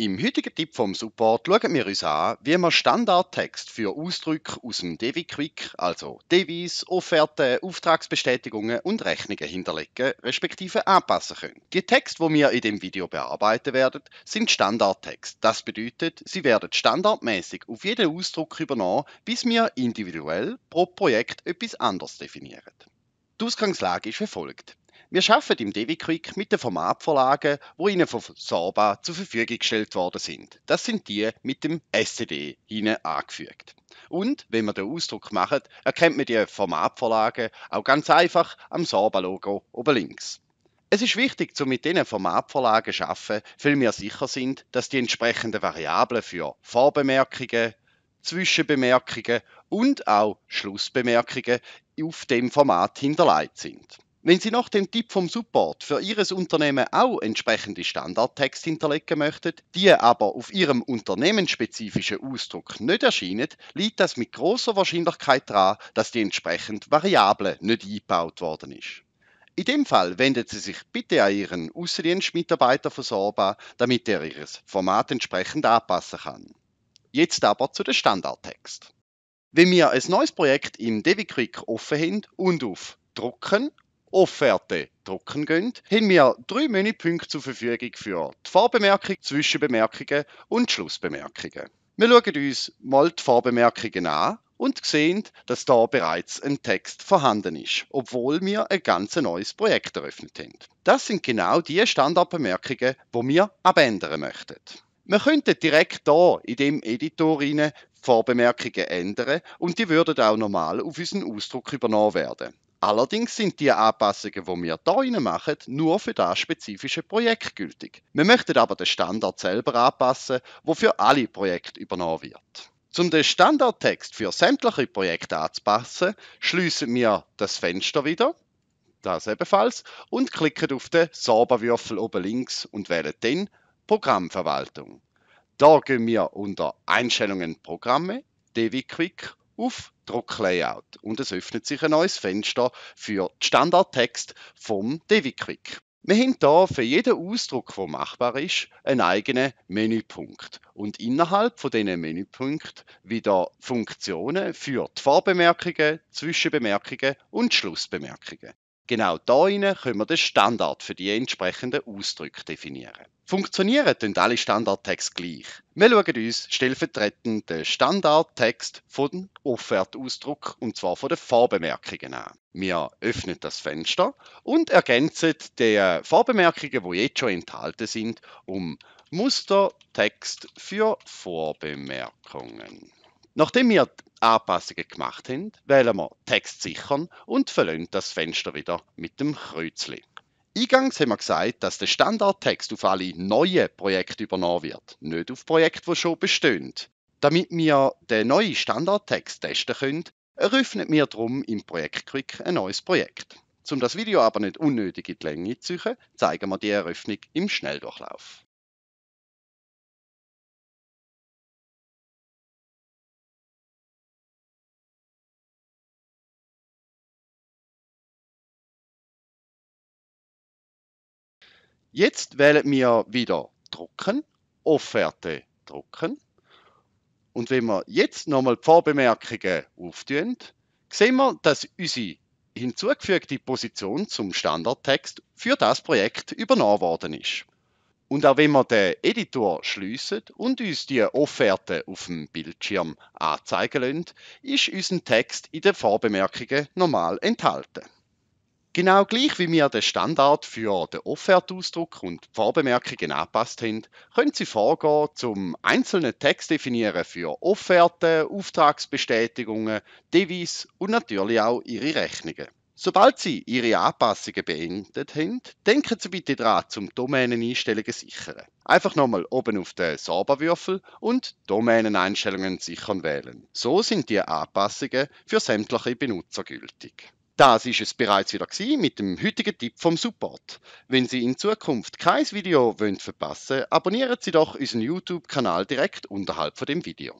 Im heutigen Tipp vom Support schauen wir uns an, wie man Standardtext für Ausdrücke aus dem Devi-Quick, also Devis, Offerten, Auftragsbestätigungen und Rechnungen hinterlegen respektive anpassen können. Die Texte, die wir in dem Video bearbeiten werden, sind Standardtext. Das bedeutet, sie werden standardmäßig auf jeden Ausdruck übernommen, bis wir individuell pro Projekt etwas anders definieren. Die Ausgangslage ist wie folgt. Wir schaffen im devi mit den Formatvorlagen, die Ihnen von Sorba zur Verfügung gestellt worden sind. Das sind die mit dem SCD hinein angefügt. Und wenn man den Ausdruck macht, erkennt man die Formatvorlagen auch ganz einfach am Sorba-Logo oben links. Es ist wichtig, zu mit diesen Formatvorlagen zu arbeiten, weil wir sicher sind, dass die entsprechenden Variablen für Vorbemerkungen, Zwischenbemerkungen und auch Schlussbemerkungen auf dem Format hinterlegt sind. Wenn Sie nach dem Tipp vom Support für Ihres Unternehmen auch entsprechende Standardtext hinterlegen möchten, die aber auf Ihrem unternehmensspezifischen Ausdruck nicht erscheinen, liegt das mit großer Wahrscheinlichkeit daran, dass die entsprechende Variable nicht eingebaut worden ist. In dem Fall wenden Sie sich bitte an Ihren Außendienstmitarbeiter von Sorba, damit er Ihr Format entsprechend anpassen kann. Jetzt aber zu den Standardtext. Wenn wir ein neues Projekt im DeviQuick offen haben und auf Drucken Offerte drucken gehen, haben wir drei Menüpunkte zur Verfügung für die Vorbemerkung, Zwischenbemerkungen und Schlussbemerkungen. Wir schauen uns mal die Vorbemerkungen an und sehen, dass da bereits ein Text vorhanden ist, obwohl wir ein ganz neues Projekt eröffnet haben. Das sind genau die Standardbemerkungen, die wir abändern möchten. Wir könnten direkt hier in dem Editor rein Vorbemerkungen ändern und die würden auch normal auf unseren Ausdruck übernommen werden. Allerdings sind die Anpassungen, die wir hier machen, nur für das spezifische Projekt gültig. Wir möchten aber den Standard selber anpassen, der für alle Projekte übernommen wird. Um den Standardtext für sämtliche Projekte anzupassen, schließen wir das Fenster wieder, das ebenfalls, und klicken auf den Sauberwürfel oben links und wählen dann Programmverwaltung. Da gehen wir unter Einstellungen Programme, DWQuick, auf Drucklayout und es öffnet sich ein neues Fenster für den Standardtext vom DeviQuick. Wir haben hier für jeden Ausdruck, der machbar ist, einen eigenen Menüpunkt und innerhalb von diesen Menüpunkten wieder Funktionen für die Vorbemerkungen, Zwischenbemerkungen und Schlussbemerkungen. Genau da können wir den Standard für die entsprechenden Ausdrücke definieren. Funktionieren denn alle Standardtexte gleich. Wir schauen uns stellvertretend den Standardtext von dem Offertausdruck und zwar von den Vorbemerkungen an. Wir öffnen das Fenster und ergänzen die Vorbemerkungen, die jetzt schon enthalten sind, um Mustertext für Vorbemerkungen. Nachdem wir Anpassungen gemacht haben, wählen wir Text sichern und verlassen das Fenster wieder mit dem Kreuzchen. Eingangs haben wir gesagt, dass der Standardtext auf alle neuen Projekte übernommen wird, nicht auf Projekte, die schon bestehen. Damit wir den neuen Standardtext testen können, eröffnet mir darum im Projekt Quick ein neues Projekt. Um das Video aber nicht unnötig in die Länge zu ziehen, zeigen wir die Eröffnung im Schnelldurchlauf. Jetzt wählen wir wieder Drucken, Offerte drucken. Und wenn wir jetzt nochmal die Vorbemerkungen auftun, sehen wir, dass unsere hinzugefügte Position zum Standardtext für das Projekt übernommen worden ist. Und auch wenn wir den Editor schliessen und uns die Offerte auf dem Bildschirm anzeigen lassen, ist unser Text in den Vorbemerkungen normal enthalten. Genau gleich wie wir den Standard für den Offertausdruck und die Vorbemerkungen angepasst haben, können Sie vorgehen zum einzelnen Text definieren für Offerten, Auftragsbestätigungen, Devisen und natürlich auch Ihre Rechnungen. Sobald Sie Ihre Anpassungen beendet haben, denken Sie bitte daran, zum Domäneneinstellungen sichern. Einfach nochmal oben auf den Sauberwürfel und Domäneneinstellungen sichern wählen. So sind die Anpassungen für sämtliche Benutzer gültig. Das ist es bereits wieder gewesen mit dem heutigen Tipp vom Support. Wenn Sie in Zukunft kein Video verpassen wollen, abonnieren Sie doch unseren YouTube-Kanal direkt unterhalb von dem Video.